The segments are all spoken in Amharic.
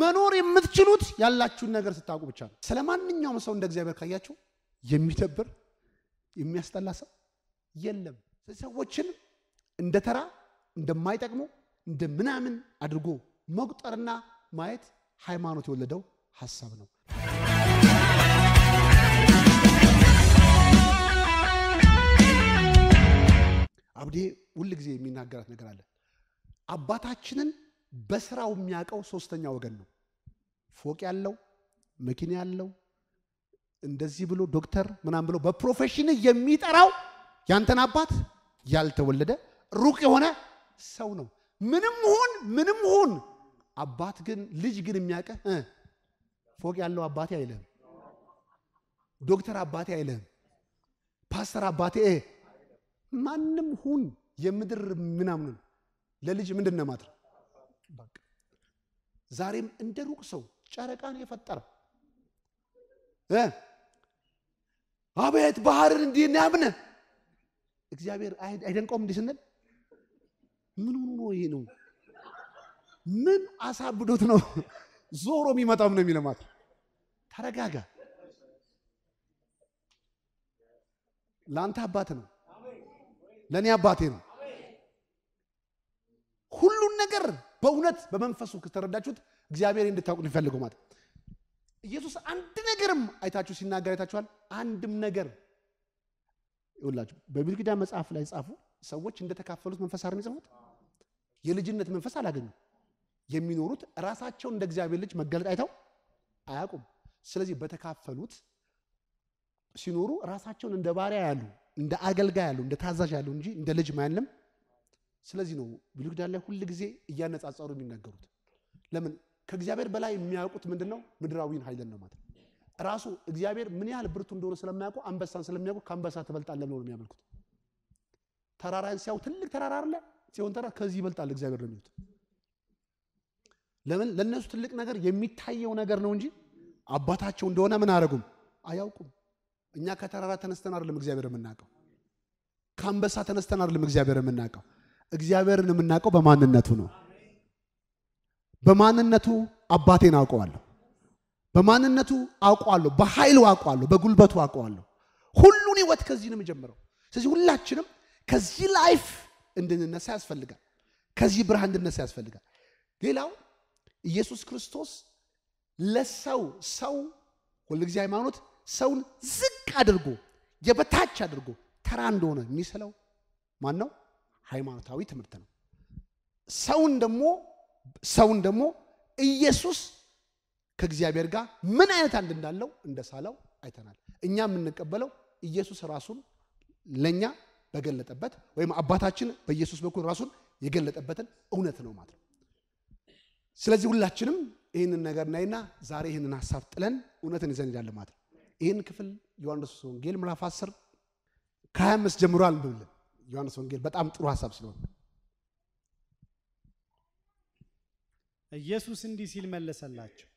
መኖር የምትችሉት ያላችሁን ነገር ስታውቁ ብቻ ነው። ስለ ማንኛውም ሰው እንደ እግዚአብሔር ካያችሁ የሚደብር የሚያስጠላ ሰው የለም። ሰዎችን እንደ ተራ እንደማይጠቅሙ እንደ ምናምን አድርጎ መቁጠርና ማየት ሃይማኖት የወለደው ሀሳብ ነው። አብዴ ሁል ጊዜ የሚናገራት ነገር አለ አባታችንን በስራው የሚያውቀው ሶስተኛ ወገን ነው። ፎቅ ያለው መኪና ያለው እንደዚህ ብሎ ዶክተር ምናም ብሎ በፕሮፌሽን የሚጠራው ያንተን አባት ያልተወለደ ሩቅ የሆነ ሰው ነው። ምንም ሁን ምንም ሁን አባት ግን ልጅ ግን የሚያቀ ፎቅ ያለው አባቴ አይልህም፣ ዶክተር አባቴ አይልህም፣ ፓስተር አባቴ ማንም ሁን የምድር ምናምን ለልጅ ምንድን ነው ማድረግ በቃ ዛሬም እንደ ሩቅ ሰው ጨረቃን የፈጠረ አቤት ባህርን እንዲህ ያምነ እግዚአብሔር አይደንቀውም እንዲህ ስንል ምን ሆኖ ይሄ ነው ምን አሳብዶት ነው ዞሮ የሚመጣም ነው የሚለማት ተረጋጋ ለአንተ አባት ነው ለእኔ አባቴ ነው ሁሉን ነገር በእውነት በመንፈሱ ከተረዳችሁት እግዚአብሔር እንድታውቁ ሊፈልገው ማለት ኢየሱስ አንድ ነገርም አይታችሁ ሲናገር አይታችኋል። አንድም ነገር ይላችሁ በብሉይ ኪዳን መጽሐፍ ላይ ጻፉ ሰዎች እንደተካፈሉት መንፈስ አርን ይጽፉት የልጅነት መንፈስ አላገኙ የሚኖሩት ራሳቸውን እንደ እግዚአብሔር ልጅ መገለጥ አይተው አያውቁም። ስለዚህ በተካፈሉት ሲኖሩ ራሳቸውን እንደ ባሪያ ያሉ፣ እንደ አገልጋይ ያሉ፣ እንደ ታዛዥ ያሉ እንጂ እንደ ልጅ ማንም ስለዚህ ነው ብሉይ ኪዳን ላይ ሁል ጊዜ እያነጻጸሩ የሚናገሩት። ለምን ከእግዚአብሔር በላይ የሚያውቁት ምንድን ነው? ምድራዊን ኃይልን ነው ማለት ነው። ራሱ እግዚአብሔር ምን ያህል ብርቱ እንደሆነ ስለሚያውቁ አንበሳን ስለሚያውቁ ከአንበሳ ትበልጣለህ ብለው ነው የሚያመልኩት። ተራራን ሲያው ትልቅ ተራራ አለ ሲሆን ተራራ ከዚህ ይበልጣል እግዚአብሔር ነው የሚሉት። ለምን ለእነሱ ትልቅ ነገር የሚታየው ነገር ነው እንጂ አባታቸው እንደሆነ ምን አያደርጉም አያውቁም። እኛ ከተራራ ተነስተን አይደለም እግዚአብሔር የምናውቀው፣ ከአንበሳ ተነስተን አይደለም እግዚአብሔር የምናውቀው። እግዚአብሔርን የምናውቀው በማንነቱ ነው። በማንነቱ አባቴን አውቀዋለሁ፣ በማንነቱ አውቀዋለሁ፣ በኃይሉ አውቀዋለሁ፣ በጉልበቱ አውቀዋለሁ። ሁሉን ህይወት ከዚህ ነው የሚጀምረው። ስለዚህ ሁላችንም ከዚህ ላይፍ እንድንነሳ ያስፈልጋል። ከዚህ ብርሃን እንድነሳ ያስፈልጋል። ሌላው ኢየሱስ ክርስቶስ ለሰው ሰው ሁልጊዜ ሃይማኖት ሰውን ዝቅ አድርጎ የበታች አድርጎ ተራ እንደሆነ የሚስለው ማን ነው? ሃይማኖታዊ ትምህርት ነው። ሰውን ደግሞ ሰውን ደግሞ ኢየሱስ ከእግዚአብሔር ጋር ምን አይነት አንድ እንዳለው እንደሳለው አይተናል። እኛ የምንቀበለው ኢየሱስ ራሱን ለእኛ በገለጠበት ወይም አባታችን በኢየሱስ በኩል ራሱን የገለጠበትን እውነት ነው ማለት ነው። ስለዚህ ሁላችንም ይህንን ነገር ናይና ዛሬ ይህንን ሀሳብ ጥለን እውነትን ይዘን ሄዳለን ማለት ነው። ይህን ክፍል ዮሐንስ ወንጌል ምዕራፍ 10 ከ25 ጀምሮ አንብብልን። ዮሐንስ ወንጌል በጣም ጥሩ ሀሳብ ስለሆነ ኢየሱስ እንዲህ ሲል መለሰላቸው፣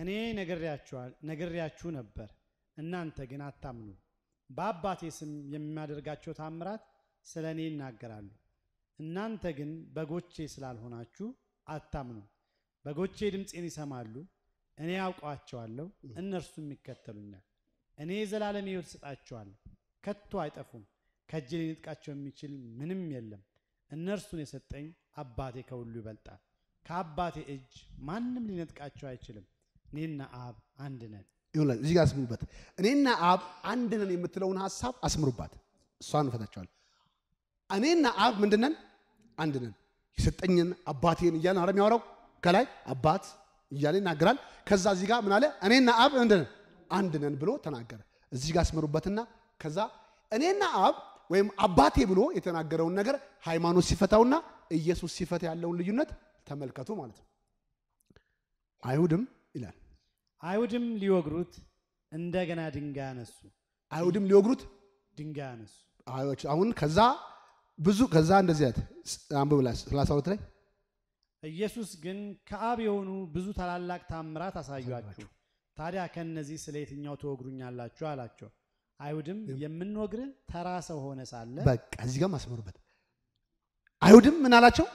እኔ ነግሬያችሁ ነበር፣ እናንተ ግን አታምኑ። በአባቴ ስም የሚያደርጋቸው ታምራት ስለ እኔ ይናገራሉ፣ እናንተ ግን በጎቼ ስላልሆናችሁ አታምኑ። በጎቼ ድምፄን ይሰማሉ፣ እኔ ያውቀዋቸዋለሁ እነርሱም ይከተሉኛል። እኔ የዘላለም ይወት እሰጣቸዋለሁ፣ ከቶ አይጠፉም፣ ከእጄ ሊነጥቃቸው የሚችል ምንም የለም። እነርሱን የሰጠኝ አባቴ ከሁሉ ይበልጣል። ከአባቴ እጅ ማንም ሊነጥቃቸው አይችልም። እኔና አብ አንድ ነን። ይሁን እዚህ ጋር አስምሩበት። እኔና አብ አንድ ነን የምትለውን ሀሳብ አስምሩባት። እሷ እንፈታቸዋል እኔና አብ ምንድነን አንድ ነን። የሰጠኝን አባቴን እያለ አረ የሚያወራው ከላይ አባት እያለ ይናገራል። ከዛ እዚህ ጋር ምን አለ? እኔና አብ ምንድነን አንድ ነን ብሎ ተናገረ። እዚህ ጋር አስምሩበትና ከዛ እኔና አብ ወይም አባቴ ብሎ የተናገረውን ነገር ሃይማኖት ሲፈታውና ኢየሱስ ሲፈታ ያለውን ልዩነት ተመልከቱ ማለት ነው። አይሁድም ይላል አይሁድም ሊወግሩት እንደገና ድንጋይ አነሱ። አይሁድም ሊወግሩት ድንጋይ አነሱ። አሁን ከዛ ብዙ ከዛ እንደዚህ አንብብ ላይ ሰላሳ ሁለት ላይ ኢየሱስ ግን ከአብ የሆኑ ብዙ ታላላቅ ታምራት አሳዩአችሁ፣ ታዲያ ከእነዚህ ስለ የትኛው ትወግሩኛላችሁ አላቸው። አይሁድም የምንወግር ተራ ሰው ሆነ ሳለ በቃ እዚህ ጋር ማስመሩበት። አይሁድም ምን አላቸው?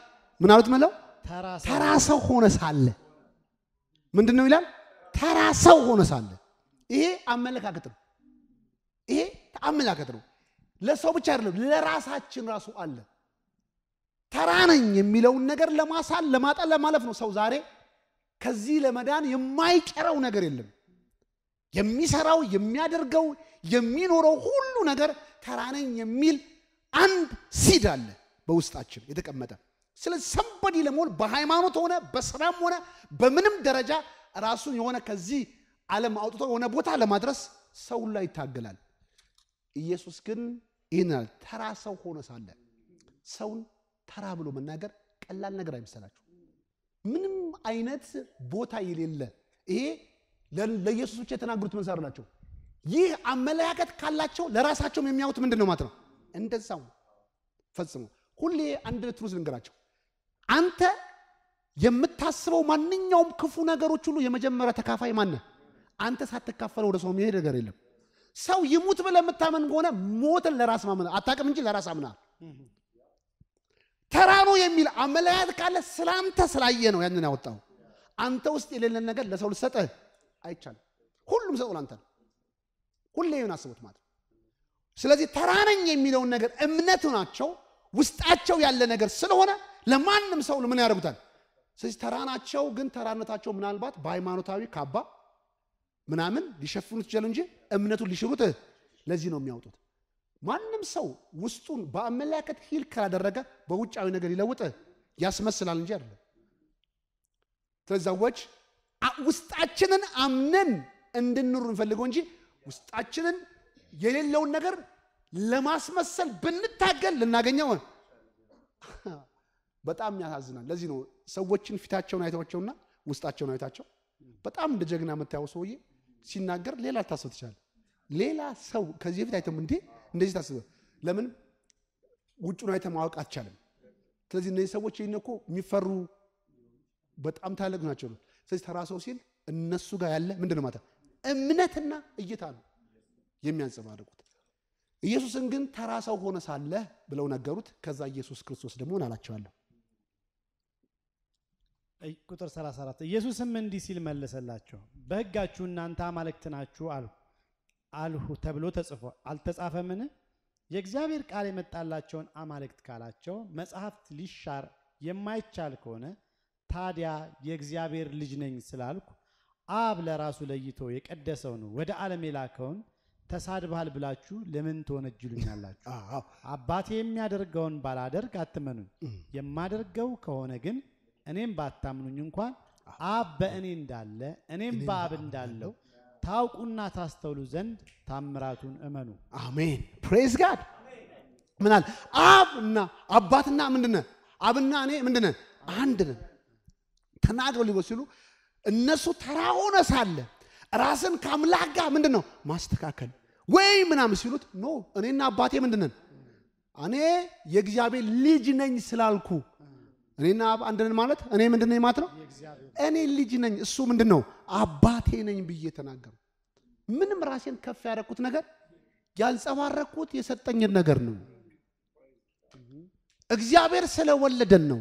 ምን አሉት? መለው ተራ ሰው ሆነ ሳለ ምንድን ነው ይላል? ተራ ሰው ሆነ ሳለ። ይሄ አመለካከት ነው። ይሄ አመለካከት ነው። ለሰው ብቻ አይደለም፣ ለራሳችን ራሱ አለ። ተራ ነኝ የሚለውን ነገር ለማሳል ለማጠን ለማለፍ ነው ሰው ዛሬ ከዚህ ለመዳን የማይቀረው ነገር የለም። የሚሰራው የሚያደርገው የሚኖረው ሁሉ ነገር ተራነኝ የሚል አንድ ሲድ አለ በውስጣችን የተቀመጠ። ስለዚህ ሰንበዲ ለመሆን በሃይማኖት ሆነ በስራም ሆነ በምንም ደረጃ ራሱን የሆነ ከዚህ ዓለም አውጥቶ የሆነ ቦታ ለማድረስ ሰው ላይ ይታገላል። ኢየሱስ ግን ይህናል ተራ ሰው ሆኖ ሳለ ሰውን ተራ ብሎ መናገር ቀላል ነገር አይመስላችሁ። ምንም አይነት ቦታ የሌለ ይሄ ለኢየሱስ ብቻ የተናገሩት መንሳሩ ናቸው። ይህ አመለካከት ካላቸው ለራሳቸውም የሚያዩት ምንድን ነው ማለት ነው? እንደዛው ፈጽሞ። ሁሌ አንድ ትሩዝ ልንገራቸው። አንተ የምታስበው ማንኛውም ክፉ ነገሮች ሁሉ የመጀመሪያ ተካፋይ ማነ አንተ ሳትካፈለ ወደ ሰው የሚሄድ ነገር የለም። ሰው ይሙት ብለ የምታመን ከሆነ ሞትን ለራስ ማመን አታቅም እንጂ ለራስ አምና ተራ ነው የሚል አመለካከት ካለ ስላንተ ስላየ ነው ያንን ያወጣው። አንተ ውስጥ የሌለን ነገር ለሰው ልሰጠህ አይቻልም። ሁሉም ሰው ላንተ ነው። ሁሌ አስቡት ማለት ስለዚህ ተራነኝ የሚለውን ነገር እምነቱ ናቸው ውስጣቸው ያለ ነገር ስለሆነ ለማንም ሰው ምን ያደርጉታል። ስለዚህ ተራናቸው ግን ተራነታቸው ምናልባት በሃይማኖታዊ ካባ ምናምን ሊሸፍኑት ይችላሉ እንጂ እምነቱን ሊሽሩት ለዚህ ነው የሚያወጡት። ማንም ሰው ውስጡን በአመላከት ሂል ካላደረገ በውጫዊ ነገር ሊለውጥ ያስመስላል እንጂ አይደለም። ስለዚህ ሰዎች ውስጣችንን አምነን እንድንኑር እንፈልገው እንጂ ውስጣችንን የሌለውን ነገር ለማስመሰል ብንታገል ልናገኘው በጣም ያሳዝናል። ለዚህ ነው ሰዎችን ፊታቸውን አይተዋቸውና ውስጣቸውን አይታቸው በጣም እንደ ጀግና የምታየው ሰውዬ ሲናገር ሌላ ልታስብ ትችላለ። ሌላ ሰው ከዚህ በፊት አይተም እንዴ እንደዚህ ታስበ ለምን ውጩን አይተ ማወቅ አትቻልም። ስለዚህ እነዚህ ሰዎች ይህን እኮ የሚፈሩ በጣም ታለቅ ናቸው። ስለዚህ ተራ ሰው ሲል እነሱ ጋር ያለ ምንድን ማለት እምነትና እይታ ነው የሚያንጸባርቁት። ኢየሱስን ግን ተራ ሰው ሆነ ሳለ ብለው ነገሩት። ከዛ ኢየሱስ ክርስቶስ ደግሞ ናላቸዋለሁ ቁጥር 34 ኢየሱስም እንዲህ ሲል መለሰላቸው፣ በሕጋችሁ እናንተ አማልክት ናችሁ አልሁ አልሁ ተብሎ ተጽፎ አልተጻፈምን? የእግዚአብሔር ቃል የመጣላቸውን አማልክት ካላቸው መጽሐፍት ሊሻር የማይቻል ከሆነ ታዲያ የእግዚአብሔር ልጅ ነኝ ስላልኩ አብ ለራሱ ለይቶ የቀደሰውን ወደ ዓለም የላከውን ተሳድባል ብላችሁ ለምን ትወነጅሉኛላችሁ? አባቴ የሚያደርገውን ባላደርግ አትመኑኝ። የማደርገው ከሆነ ግን እኔም ባታምኑኝ እንኳን አብ በእኔ እንዳለ እኔም በአብ እንዳለው ታውቁና ታስተውሉ ዘንድ ታምራቱን እመኑ። አሜን። ፕሬዝ ጋድ ምናል አብ እና አባትና ምንድነ አብና እኔ ምንድነ አንድ ነን። ተናደው ሊሆን ሲሉ እነሱ ተራ ሆነ ሳለ ራስን ከአምላክ ጋር ምንድን ነው ማስተካከል ወይ ምናምን ሲሉት ኖ እኔና አባቴ ምንድነን እኔ የእግዚአብሔር ልጅ ነኝ ስላልኩ እኔና አንድነን ማለት እኔ ምንድነኝ ማለት ነው እኔ ልጅ ነኝ እሱ ምንድን ነው አባቴ ነኝ ብዬ ተናገሩ ምንም ራሴን ከፍ ያደረኩት ነገር ያንጸባረኩት የሰጠኝን ነገር ነው እግዚአብሔር ስለወለደን ነው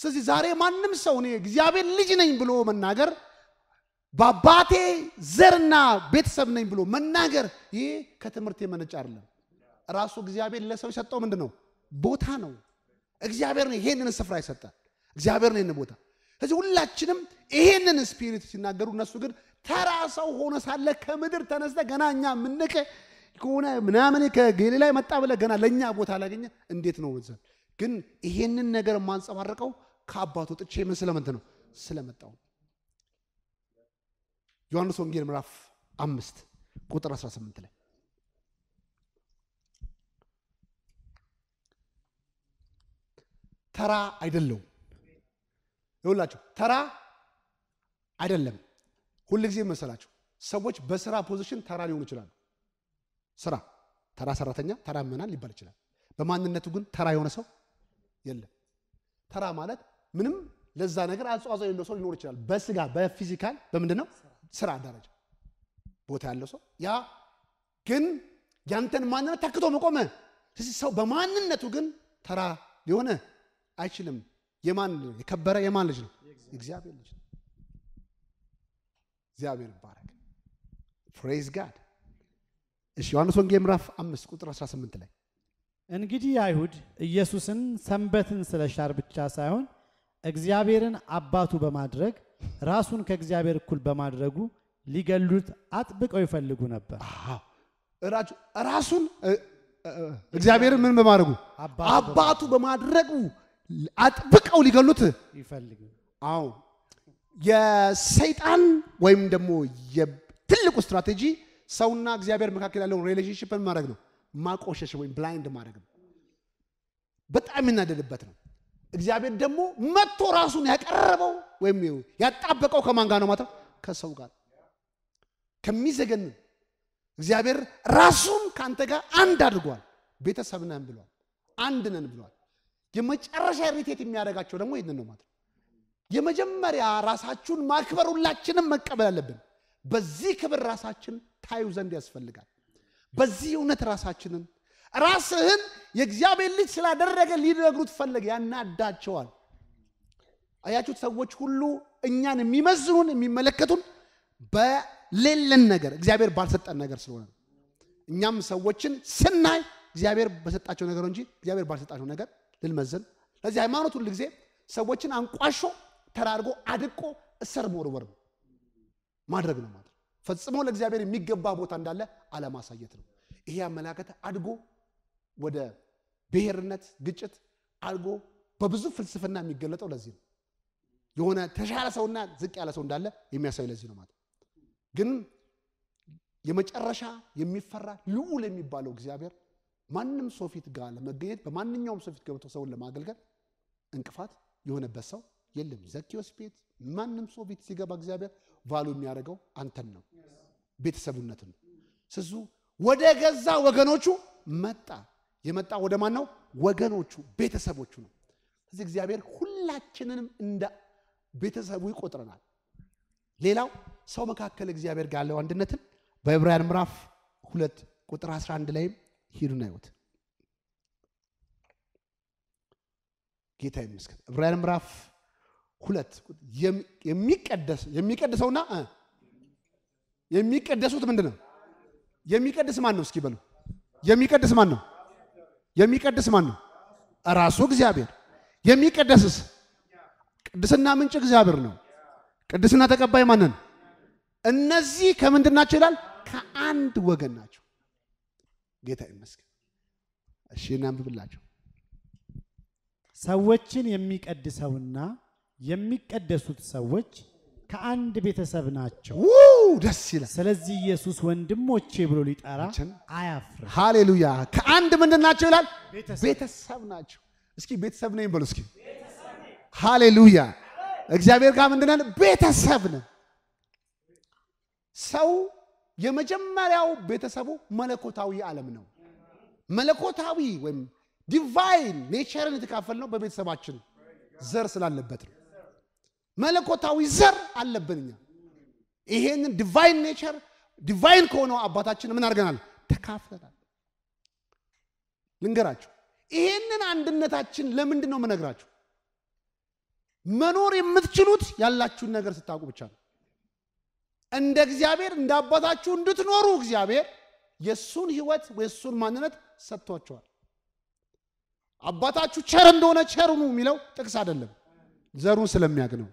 ስለዚህ ዛሬ ማንም ሰው እኔ እግዚአብሔር ልጅ ነኝ ብሎ መናገር በአባቴ ዘርና ቤተሰብ ነኝ ብሎ መናገር ይህ ከትምህርት የመነጭ አይደለም። ራሱ እግዚአብሔር ለሰው የሰጠው ምንድን ነው? ቦታ ነው። እግዚአብሔር ነው ይሄንን ስፍራ ይሰጣል። እግዚአብሔር ነው ይህን ቦታ። ስለዚህ ሁላችንም ይሄንን ስፒሪት ሲናገሩ፣ እነሱ ግን ተራ ሰው ሆነ ሳለ ከምድር ተነስተ ገና እኛ ምንቅ ከሆነ ምናምን ላይ መጣ ብለ ገና ለእኛ ቦታ ላገኘ እንዴት ነው ወዘን ግን ይሄንን ነገር የማንጸባርቀው ከአባቱ ጥቼ ምን ነው ስለመጣው ዮሐንስ ወንጌል ምዕራፍ አምስት ቁጥር 18 ላይ ተራ አይደለውም። ይሁላችሁ ተራ አይደለም። ሁል ጊዜ መሰላችሁ ሰዎች በስራ ፖዚሽን ተራ ሊሆኑ ይችላሉ። ስራ ተራ ሰራተኛ፣ ተራ ምዕመናን ሊባል ይችላል። በማንነቱ ግን ተራ የሆነ ሰው የለም። ተራ ማለት ምንም ለዛ ነገር አጽዋጽ የሌለው ሰው ሊኖር ይችላል። በስጋ በፊዚካል በምንድን ነው ስራ ደረጃ ቦታ ያለው ሰው ያ ግን ያንተን ማንነት ተክቶ መቆመ። ስለዚህ ሰው በማንነቱ ግን ተራ ሊሆነ አይችልም። የማን የከበረ የማን ልጅ ነው? እግዚአብሔር ልጅ ነው። እግዚአብሔር ይባረክ። ፕሬዝ ጋድ። እሺ ዮሐንስ ወንጌል ምዕራፍ አምስት ቁጥር 18 ላይ እንግዲህ አይሁድ ኢየሱስን ሰንበትን ስለሻር ብቻ ሳይሆን እግዚአብሔርን አባቱ በማድረግ ራሱን ከእግዚአብሔር እኩል በማድረጉ ሊገሉት አጥብቀው ይፈልጉ ነበር። ራሱን እግዚአብሔርን ምን በማድረጉ አባቱ በማድረጉ አጥብቀው ሊገሉት ይፈልጉ። አዎ የሰይጣን ወይም ደግሞ ትልቁ ስትራቴጂ ሰውና እግዚአብሔር መካከል ያለውን ሪሌሽንሽፕ ማድረግ ነው። ማቆሸሽ ወይም ብላይንድ ማድረግ ነው። በጣም የምናደድበት ነው። እግዚአብሔር ደግሞ መጥቶ ራሱን ያቀረበው ወይም ያጣበቀው ከማን ጋር ነው? ከሰው ጋር ከሚዘገን እግዚአብሔር ራሱን ከአንተ ጋር አንድ አድርጓል። ቤተሰብ ነን ብሏል። አንድ ነን ብሏል። የመጨረሻ ሪቴት የሚያደርጋቸው ደግሞ ይህንን ነው ማለት ነው። የመጀመሪያ ራሳችሁን ማክበር ሁላችንም መቀበል አለብን። በዚህ ክብር ራሳችን ታዩ ዘንድ ያስፈልጋል። በዚህ እውነት ራሳችንን ራስህን የእግዚአብሔር ልጅ ስላደረገ ሊነግሩት ፈለግ ያናዳቸዋል። አያችሁት? ሰዎች ሁሉ እኛን የሚመዝኑን የሚመለከቱን በሌለን ነገር እግዚአብሔር ባልሰጠን ነገር ስለሆነ እኛም ሰዎችን ስናይ እግዚአብሔር በሰጣቸው ነገር እንጂ እግዚአብሔር ባልሰጣቸው ነገር ልንመዝን። ለዚህ ሃይማኖት ሁሉ ጊዜ ሰዎችን አንቋሾ ተራርጎ አድቆ እሰር መወርወር ማድረግ ነው ማለት ፈጽሞ ለእግዚአብሔር የሚገባ ቦታ እንዳለ አለማሳየት ነው። ይሄ አመለካከት አድጎ ወደ ብሔርነት ግጭት አድጎ በብዙ ፍልስፍና የሚገለጠው ለዚህ ነው። የሆነ ተሻለ ሰውና ዝቅ ያለ ሰው እንዳለ የሚያሳይ ለዚህ ነው። ማለት ግን የመጨረሻ የሚፈራ ልዑል የሚባለው እግዚአብሔር ማንም ሰው ፊት ጋር ለመገኘት በማንኛውም ሰው ፊት ገብቶ ሰውን ለማገልገል እንቅፋት የሆነበት ሰው የለም። ዘኪዮስ ቤት ማንም ሰው ፊት ሲገባ እግዚአብሔር ቫሉ የሚያደርገው አንተን ነው። ነው። ስዙ ወደ ገዛ ወገኖቹ መጣ። የመጣ ወደ ማን ነው? ወገኖቹ ቤተሰቦቹ ነው። ስለዚህ እግዚአብሔር ሁላችንንም እንደ ቤተሰቡ ይቆጥረናል። ሌላው ሰው መካከል እግዚአብሔር ጋር ያለው አንድነትን በዕብራውያን ምዕራፍ ሁለት ቁጥር 11 ላይም ሂዱና ይወት ጌታ ይመስገን። ዕብራውያን ምዕራፍ ሁለት የሚቀደሰውና የሚቀደሱት ምንድን ነው? የሚቀድስ ማን ነው? እስኪ በሉ የሚቀድስ ማን ነው? የሚቀድስ ማን ነው? ራሱ እግዚአብሔር። የሚቀደስስ ቅድስና ምንጭ እግዚአብሔር ነው። ቅድስና ተቀባይ ማንን? እነዚህ ከምንድን ናቸው ይላል? ከአንድ ወገን ናቸው። ጌታ ይመስገን። እሺ እናንብብላቸው። ሰዎችን የሚቀድሰውና የሚቀደሱት ሰዎች ከአንድ ቤተሰብ ናቸው። ደስ ይላል። ስለዚህ ኢየሱስ ወንድሞቼ ብሎ ሊጠራ አያፍርም። ሃሌሉያ። ከአንድ ምንድን ናቸው ይላል? ቤተሰብ ናቸው። እስኪ ቤተሰብ ነኝ በሉ እስኪ። ሃሌሉያ። እግዚአብሔር ጋር ምንድን ነን? ቤተሰብ ነን። ሰው የመጀመሪያው ቤተሰቡ መለኮታዊ ዓለም ነው። መለኮታዊ ወይም ዲቫይን ኔቸርን የተካፈልነው በቤተሰባችን ዘር ስላለበት ነው። መለኮታዊ ዘር አለብን እኛ። ይሄንን ዲቫይን ኔቸር ዲቫይን ከሆነው አባታችን ምን አድርገናል? ተካፍለናል። ልንገራችሁ፣ ይሄንን አንድነታችን ለምንድን ነው የምነግራችሁ? መኖር የምትችሉት ያላችሁን ነገር ስታውቁ ብቻ ነው። እንደ እግዚአብሔር እንደ አባታችሁ እንድትኖሩ እግዚአብሔር የእሱን ህይወት የእሱን ማንነት ሰጥቷቸዋል። አባታችሁ ቸር እንደሆነ ቸር የሚለው ጥቅስ አይደለም፣ ዘሩን ስለሚያውቅ ነው።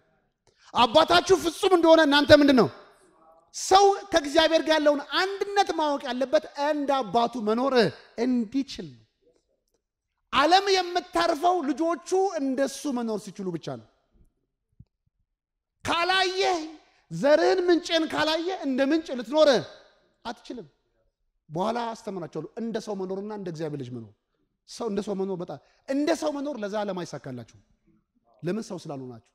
አባታችሁ ፍጹም እንደሆነ እናንተ ምንድን ነው ሰው ከእግዚአብሔር ጋር ያለውን አንድነት ማወቅ ያለበት እንደ አባቱ መኖር እንዲችል ነው። ዓለም የምታርፈው ልጆቹ እንደሱ መኖር ሲችሉ ብቻ ነው። ካላየህ ዘርህን ምንጭን ካላየ እንደ ምንጭ ልትኖር አትችልም። በኋላ አስተምራቸዋለሁ። እንደ ሰው መኖርና እንደ እግዚአብሔር ልጅ መኖር ሰው እንደ ሰው መኖር በጣም እንደ ሰው መኖር ለዛ ዓለም አይሳካላችሁ። ለምን ሰው ስላልሆናችሁ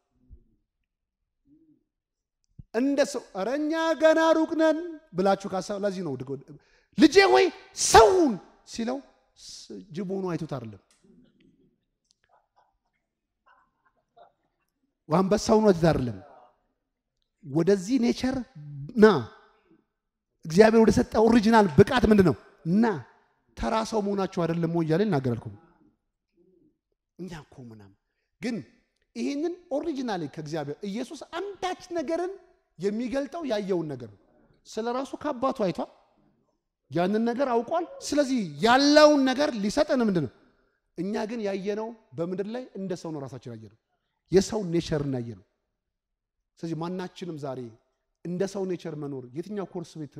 እንደ ሰው ኧረ እኛ ገና ሩቅ ነን ብላችሁ ካሰብ ለዚህ ነው ልጄ ወይ ሰውን ሲለው ጅብ ሆኖ አይቶት አይደለም አንበሳ ሆኖ አይቶት አይደለም። ወደዚህ ኔቸር ና እግዚአብሔር ወደ ሰጠ ኦሪጂናል ብቃት ምንድን ነው እና ተራ ሰው መሆናችሁ አይደለም ወይ እያለ ይናገራልኩም እኛ እኮ ምናምን ግን ይህንን ኦሪጂናሊ ከእግዚአብሔር ኢየሱስ አንዳች ነገርን የሚገልጠው ያየውን ነገር ነው። ስለ ራሱ ከአባቱ አይቷል፣ ያንን ነገር አውቋል። ስለዚህ ያለውን ነገር ሊሰጠን ምንድን ነው? እኛ ግን ያየነው በምድር ላይ እንደ ሰው ነው። ራሳችን ያየነው የሰው ኔቸርን ነው። ስለዚህ ማናችንም ዛሬ እንደ ሰው ኔቸር መኖር የትኛው ኮርስ ቤት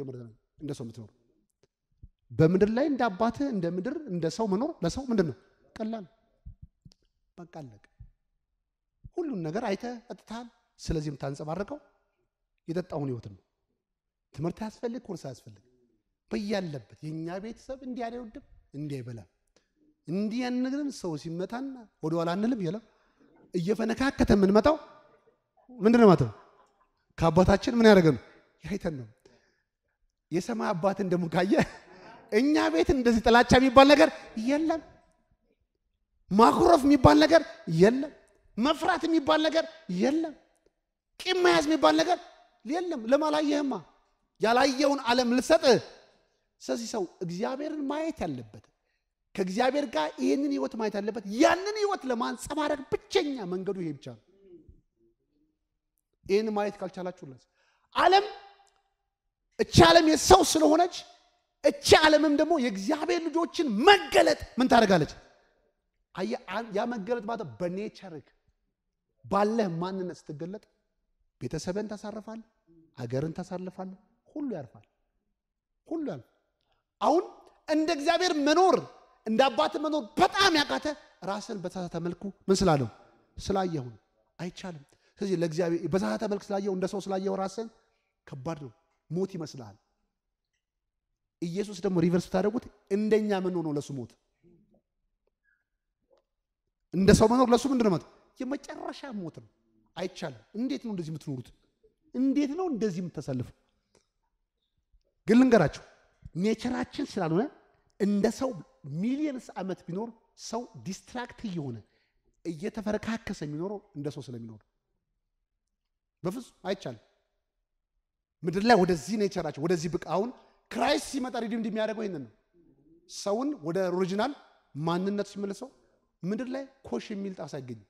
እንደ ሰው የምትኖር በምድር ላይ እንደ አባት እንደ ምድር እንደ ሰው መኖር ለሰው ምንድን ነው ቀላል በቃ አለቀ። ሁሉን ነገር አይተ ጠጥተሃል። ስለዚህም ታንጸባርቀው የጠጣውን ህይወት ነው። ትምህርት ያስፈልግ፣ ኮርስ ያስፈልግ። በያለበት የእኛ ቤተሰብ እንዲህ አይወድም፣ እንዲህ አይበላም፣ እንዲህ ሰው ሲመታና ወደኋላ አንልም። የለም እየፈነካከተ የምንመጣው ምንድን ነው ማለት ነው። ከአባታችን ምን ያደረገ ነው ያይተን ነው። የሰማይ አባትን ደግሞ ካየ እኛ ቤት እንደዚህ ጥላቻ የሚባል ነገር የለም። ማኩረፍ የሚባል ነገር የለም። መፍራት የሚባል ነገር የለም። ቂም መያዝ የሚባል ነገር የለም ለማላየህማ ያላየውን ዓለም ልሰጥህ። ስለዚህ ሰው እግዚአብሔርን ማየት ያለበት ከእግዚአብሔር ጋር ይህንን ህይወት ማየት ያለበት ያንን ህይወት ለማንጸባረቅ ብቸኛ መንገዱ ይሄ ብቻ ነው። ይህን ማየት ካልቻላችሁ ዓለም እቺ ዓለም የሰው ስለሆነች እቺ ዓለምም ደግሞ የእግዚአብሔር ልጆችን መገለጥ ምን ታደርጋለች? ያ መገለጥ ማለት በኔቸርክ ባለህ ማንነት ስትገለጥ ቤተሰብን ታሳርፋለህ። አገርን ታሳልፋለህ። ሁሉ ያልፋል፣ ሁሉ ያልፋል። አሁን እንደ እግዚአብሔር መኖር እንደ አባት መኖር በጣም ያቃተ ራስን በተሳሳተ መልኩ ምን ስላለው ስላየሁ አይቻልም። ስለዚህ ለእግዚአብሔር በተሳሳተ መልክ ስላየው እንደ ሰው ስላየው ራስን ከባድ ነው፣ ሞት ይመስልሃል። ኢየሱስ ደግሞ ሪቨርስ ብታደርጉት እንደኛ ምን ሆነው ለሱ ሞት እንደ ሰው መኖር ለሱ ምንድነው የመጨረሻ ሞት ነው። አይቻልም። እንዴት ነው እንደዚህ የምትኖሩት? እንዴት ነው እንደዚህ የምታሳልፈው? ግን ልንገራችሁ ኔቸራችን ስላልሆነ እንደ ሰው ሚሊየንስ ዓመት ቢኖር ሰው ዲስትራክት እየሆነ እየተፈረካከሰ የሚኖረው እንደ ሰው ስለሚኖር በፍጹም አይቻልም። ምድር ላይ ወደዚህ ኔቸራችን ወደዚህ ብቅ አሁን ክራይስት ሲመጣ ሪዲም እንደሚያደርገው ይህንን ነው። ሰውን ወደ ኦሪጂናል ማንነት ሲመልሰው ምድር ላይ ኮሽ የሚል ጣስ አይገኝም።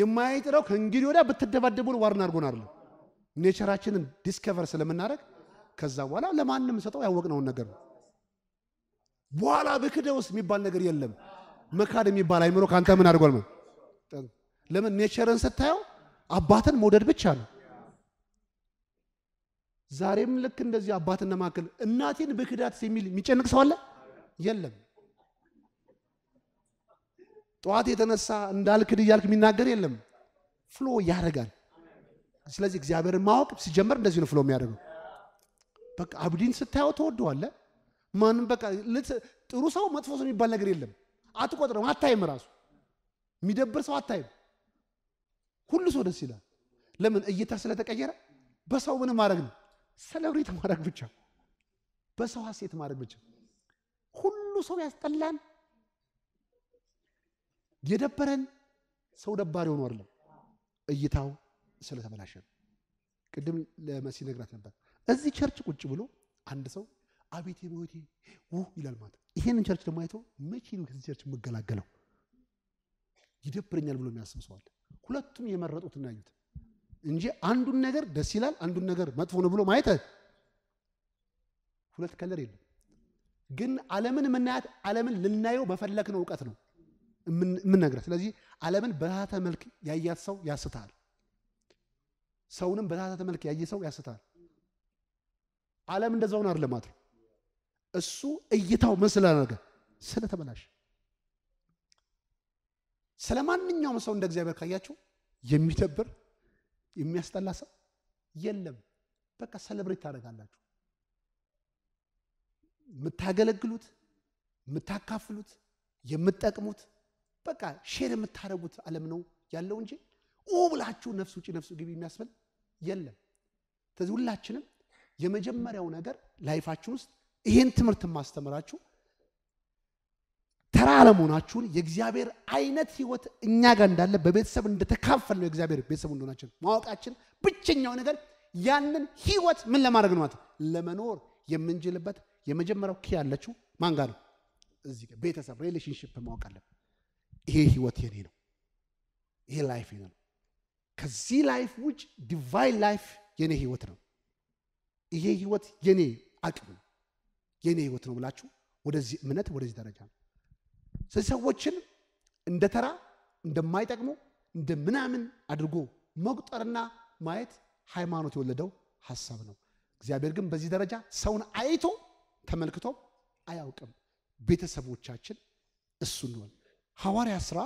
የማይጥረው ከእንግዲህ ወዲያ ብትደባደቡ ዋርን አድርጎን አይደለም። ኔቸራችንን ዲስከቨር ስለምናደረግ ከዛ በኋላ ለማንም ሰጠው ያወቅነውን ነገር ነው። በኋላ ብክደውስ የሚባል ነገር የለም። መካድ የሚባል አይምሮ ከአንተ ምን አድርጓል? ለምን ኔቸርን ስታየው አባትን መውደድ ብቻ ነው። ዛሬም ልክ እንደዚህ አባትን ለማከል እናቴን ብክዳት የሚል የሚጨንቅ ሰው አለ? የለም። ጠዋት የተነሳ እንዳልክድ እያልክ የሚናገር የለም። ፍሎ ያደርጋል። ስለዚህ እግዚአብሔርን ማወቅ ሲጀመር እንደዚህ ነው ፍሎ የሚያደርገው። በቃ አብዲን ስታየው ተወደዋለ። ማንም በቃ ጥሩ ሰው መጥፎ ሰው የሚባል ነገር የለም። አትቆጥረም፣ አታይም። ራሱ የሚደብር ሰው አታይም። ሁሉ ሰው ደስ ይላል። ለምን? እይታ ስለተቀየረ። በሰው ምን ማድረግ ነው? ሴሌብሬት ማድረግ ብቻ፣ በሰው ሀሴት ማድረግ ብቻ። ሁሉ ሰው ያስጠላል። የደበረን ሰው ደባሪ ሆኖ አይደለም፣ እይታው ስለተበላሸ ነው። ቅድም ለመሲ ነግራት ነበር። እዚህ ቸርች ቁጭ ብሎ አንድ ሰው አቤቴ በወቴ ው ይላል ማለት ይሄንን ቸርች ደግሞ አይቶ መቼ ነው ከዚህ ቸርች የምገላገለው ይደብረኛል ብሎ የሚያስብ ሰዋል። ሁለቱም የመረጡት እናዩት። እንጂ አንዱን ነገር ደስ ይላል፣ አንዱን ነገር መጥፎ ነው ብሎ ማየት ሁለት ከለር የለም። ግን ዓለምን መናያት ዓለምን ልናየው በፈለግነው እውቀት ነው። የምንነግረ። ስለዚህ ዓለምን በታተ መልክ ያያት ሰው ያስታል። ሰውንም በታተ መልክ ያየ ሰው ያስታል። ዓለም እንደዛውን አይደለም ማለት እሱ እይታው ምን ስላደረገ ስለተበላሽ፣ ስለ ማንኛውም ሰው እንደ እግዚአብሔር ካያችሁ የሚደብር የሚያስጠላ ሰው የለም። በቃ ሰለብሬት ታደርጋላችሁ። የምታገለግሉት፣ የምታካፍሉት፣ የምትጠቅሙት በቃ ሼር የምታደርጉት ዓለም ነው ያለው እንጂ ኡ ብላችሁ ነፍስ ውጭ ነፍስ ግቢ የሚያስብል የለም። ስለዚህ ሁላችንም የመጀመሪያው ነገር ላይፋችን ውስጥ ይህን ትምህርት ማስተምራችሁ ተራ አለመሆናችሁን የእግዚአብሔር አይነት ህይወት እኛ ጋር እንዳለ በቤተሰብ እንደተካፈል ነው የእግዚአብሔር ቤተሰብ እንደሆናችን ማወቃችን ብቸኛው ነገር ያንን ህይወት ምን ለማድረግ ነው ማለት ለመኖር የምንችልበት የመጀመሪያው ኪ ያለችው ማንጋ ነው? እዚህ ቤተሰብ ሪሌሽንሽፕ ማወቅ አለብን። ይሄ ህይወት የኔ ነው። ይሄ ላይፍ ነው። ከዚህ ላይፍ ውጭ ዲቫይን ላይፍ የኔ ህይወት ነው። ይሄ ህይወት የኔ አቅም ነው፣ የኔ ህይወት ነው ብላችሁ ወደዚህ እምነት ወደዚህ ደረጃ ነው። ስለዚህ ሰዎችን እንደ ተራ እንደማይጠቅሙ እንደ ምናምን አድርጎ መቁጠርና ማየት ሃይማኖት የወለደው ሀሳብ ነው። እግዚአብሔር ግን በዚህ ደረጃ ሰውን አይቶ ተመልክቶ አያውቅም። ቤተሰቦቻችን እሱ እንደሆነ ሐዋርያ ሥራ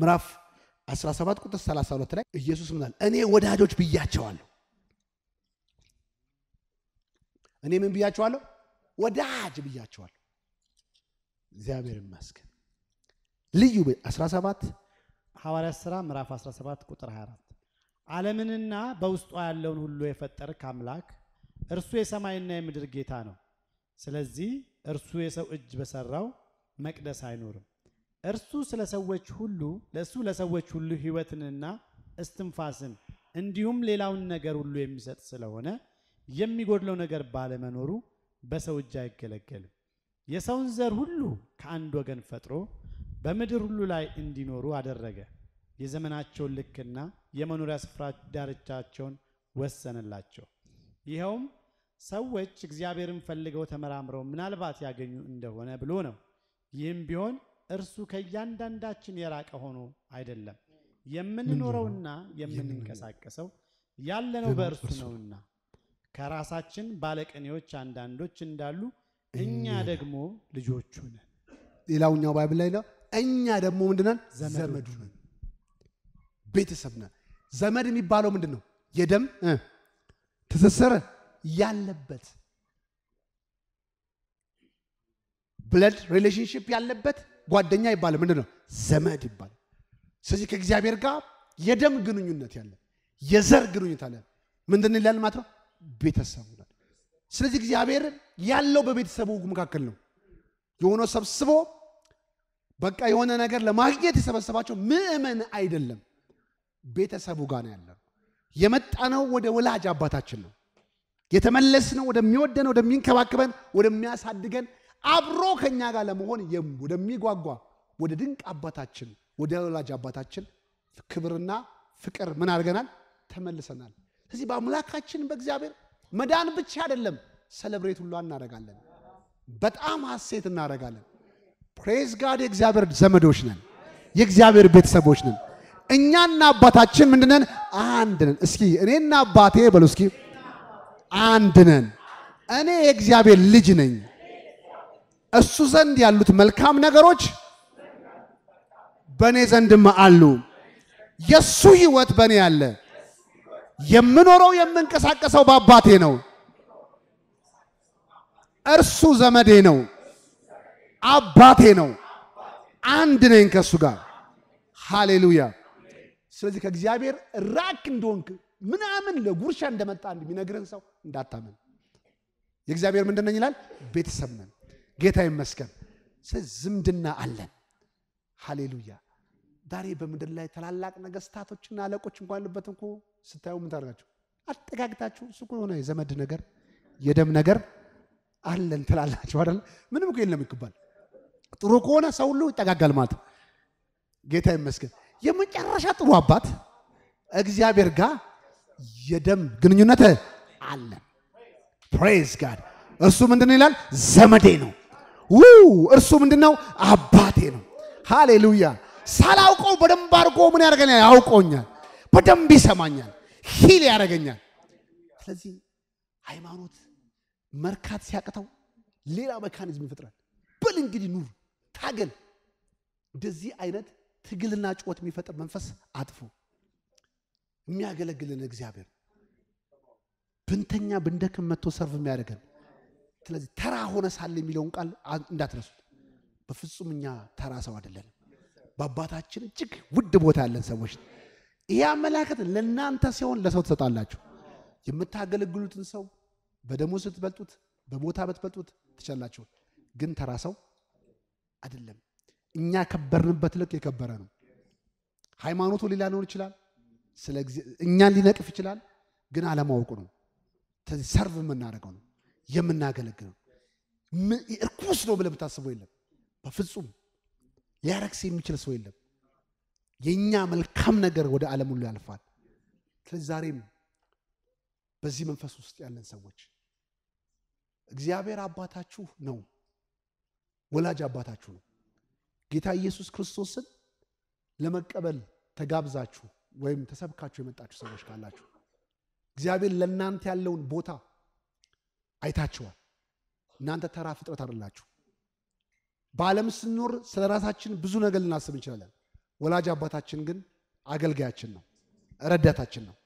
ምዕራፍ 17 ቁጥር 32 ላይ ኢየሱስ ምናል እኔ ወዳጆች ብያቸዋለሁ። እኔ ምን ብያቸዋለሁ? ወዳጅ ብያቸዋለሁ። እግዚአብሔር ይመስገን። ልዩ 17 ሐዋርያ ሥራ ምዕራፍ 17 ቁጥር 24 ዓለምንና በውስጧ ያለውን ሁሉ የፈጠርክ አምላክ እርሱ የሰማይና የምድር ጌታ ነው። ስለዚህ እርሱ የሰው እጅ በሰራው መቅደስ አይኖርም። እርሱ ስለ ሰዎች ሁሉ ለእሱ ለሰዎች ሁሉ ሕይወትንና እስትንፋስን እንዲሁም ሌላውን ነገር ሁሉ የሚሰጥ ስለሆነ የሚጎድለው ነገር ባለመኖሩ በሰው እጅ አይገለገልም። የሰውን ዘር ሁሉ ከአንድ ወገን ፈጥሮ በምድር ሁሉ ላይ እንዲኖሩ አደረገ። የዘመናቸውን ልክና የመኖሪያ ስፍራ ዳርቻቸውን ወሰነላቸው። ይኸውም ሰዎች እግዚአብሔርን ፈልገው ተመራምረው ምናልባት ያገኙ እንደሆነ ብሎ ነው። ይህም ቢሆን እርሱ ከእያንዳንዳችን የራቀ ሆኖ አይደለም። የምንኖረውና የምንንቀሳቀሰው ያለነው በእርሱ ነውና ከራሳችን ባለቀኔዎች አንዳንዶች እንዳሉ እኛ ደግሞ ልጆቹ ነን። ሌላውኛው ባይብል ላይ ነው እኛ ደግሞ ምንድነን? ዘመዱ ነን፣ ቤተሰብ ነን። ዘመድ የሚባለው ምንድን ነው? የደም ትስስር ያለበት ብለድ ሪሌሽንሽፕ ያለበት ጓደኛ ይባል ምንድን ነው ዘመድ ይባል ስለዚህ ከእግዚአብሔር ጋር የደም ግንኙነት ያለ የዘር ግንኙነት አለ ምንድን ይላል ማለት ነው ቤተሰቡ ይላል ስለዚህ እግዚአብሔር ያለው በቤተሰቡ መካከል ነው የሆነ ሰብስቦ በቃ የሆነ ነገር ለማግኘት የሰበሰባቸው ምእመን አይደለም ቤተሰቡ ጋር ነው ያለው የመጣ ነው ወደ ወላጅ አባታችን ነው የተመለስ ነው ወደሚወደን ወደሚንከባከበን ወደሚያሳድገን አብሮ ከኛ ጋር ለመሆን ወደሚጓጓ ወደ ድንቅ አባታችን ወደ ወላጅ አባታችን ክብርና ፍቅር ምን አድርገናል ተመልሰናል። ስለዚህ በአምላካችን በእግዚአብሔር መዳን ብቻ አይደለም ሰለብሬት ሁሉ እናደርጋለን። በጣም ሐሴት እናደርጋለን። ፕሬዝ ጋድ። የእግዚአብሔር ዘመዶች ነን፣ የእግዚአብሔር ቤተሰቦች ነን። እኛና አባታችን ምንድነን? አንድ ነን። እስኪ እኔና አባቴ በሉ እስኪ አንድ ነን። እኔ የእግዚአብሔር ልጅ ነኝ። እሱ ዘንድ ያሉት መልካም ነገሮች በእኔ ዘንድም አሉ። የእሱ ህይወት በእኔ አለ። የምኖረው የምንቀሳቀሰው በአባቴ ነው። እርሱ ዘመዴ ነው፣ አባቴ ነው። አንድ ነኝ ከእሱ ጋር። ሃሌሉያ። ስለዚህ ከእግዚአብሔር ራቅ እንደሆንክ ምናምን ለጉርሻ እንደመጣ የሚነግርህን ሰው እንዳታመን። የእግዚአብሔር ምንድን ነኝ ይላል? ቤተሰብ ነን። ጌታ ይመስገን ዝምድና አለን ሃሌሉያ ዛሬ በምድር ላይ ታላላቅ ነገስታቶችና አለቆች እንኳን ያሉበት እኮ ስታዩ ምን ታደርጋችሁ አጠጋግታችሁ እሱ ሆነ የዘመድ ነገር የደም ነገር አለን ትላላችሁ አይደል ምንም እኮ የለም ይክባል ጥሩ ከሆነ ሰው ሁሉ ይጠጋጋል ማለት ጌታ ይመስገን የመጨረሻ ጥሩ አባት እግዚአብሔር ጋር የደም ግንኙነት አለን ፕሬዝ ጋድ እሱ ምንድን ይላል ዘመዴ ነው ውው እርሱ ምንድነው? አባቴ ነው። ሃሌሉያ። ሳላውቀው በደንብ አድርጎ ምን ያደርገኛል? ያውቆኛል። በደንብ ይሰማኛል። ሂል ያደርገኛል። ስለዚህ ሃይማኖት መርካት ሲያቅተው ሌላ መካኒዝም ይፈጥራል። በል እንግዲህ ኑር፣ ታገል። እንደዚህ አይነት ትግልና ጩኸት የሚፈጥር መንፈስ አጥፎ የሚያገለግልን እግዚአብሔር ብንተኛ ብንደክም መጥቶ ሰርቭ የሚያደርገን ስለዚህ ተራ ሆነ ሳለ የሚለውን ቃል እንዳትረሱ። በፍጹም እኛ ተራ ሰው አይደለንም። በአባታችን እጅግ ውድ ቦታ ያለን ሰዎች ይህ አመላከት ለእናንተ ሲሆን ለሰው ትሰጣላችሁ። የምታገለግሉትን ሰው በደሞ ስትበልጡት፣ በቦታ ብትበልጡት ትችላላችሁ። ግን ተራ ሰው አይደለም። እኛ ከበርንበት ልክ የከበረ ነው። ሃይማኖቱ ሌላ ሊሆን ይችላል። እኛን ሊነቅፍ ይችላል። ግን አለማወቁ ነው። ሰርቭ የምናደርገው ነው። የምናገለግለው። እርኩስ ነው ብለህ የምታስበው የለም። በፍጹም ሊያረክስ የሚችል ሰው የለም። የእኛ መልካም ነገር ወደ ዓለም ሁሉ ያልፋል። ስለዚህ ዛሬም በዚህ መንፈስ ውስጥ ያለን ሰዎች እግዚአብሔር አባታችሁ ነው፣ ወላጅ አባታችሁ ነው። ጌታ ኢየሱስ ክርስቶስን ለመቀበል ተጋብዛችሁ ወይም ተሰብካችሁ የመጣችሁ ሰዎች ካላችሁ እግዚአብሔር ለእናንተ ያለውን ቦታ አይታችኋል። እናንተ ተራ ፍጥረት አይደላችሁ። በዓለም ስንኖር ስለ ራሳችን ብዙ ነገር ልናስብ እንችላለን። ወላጅ አባታችን ግን አገልጋያችን ነው፣ ረዳታችን ነው።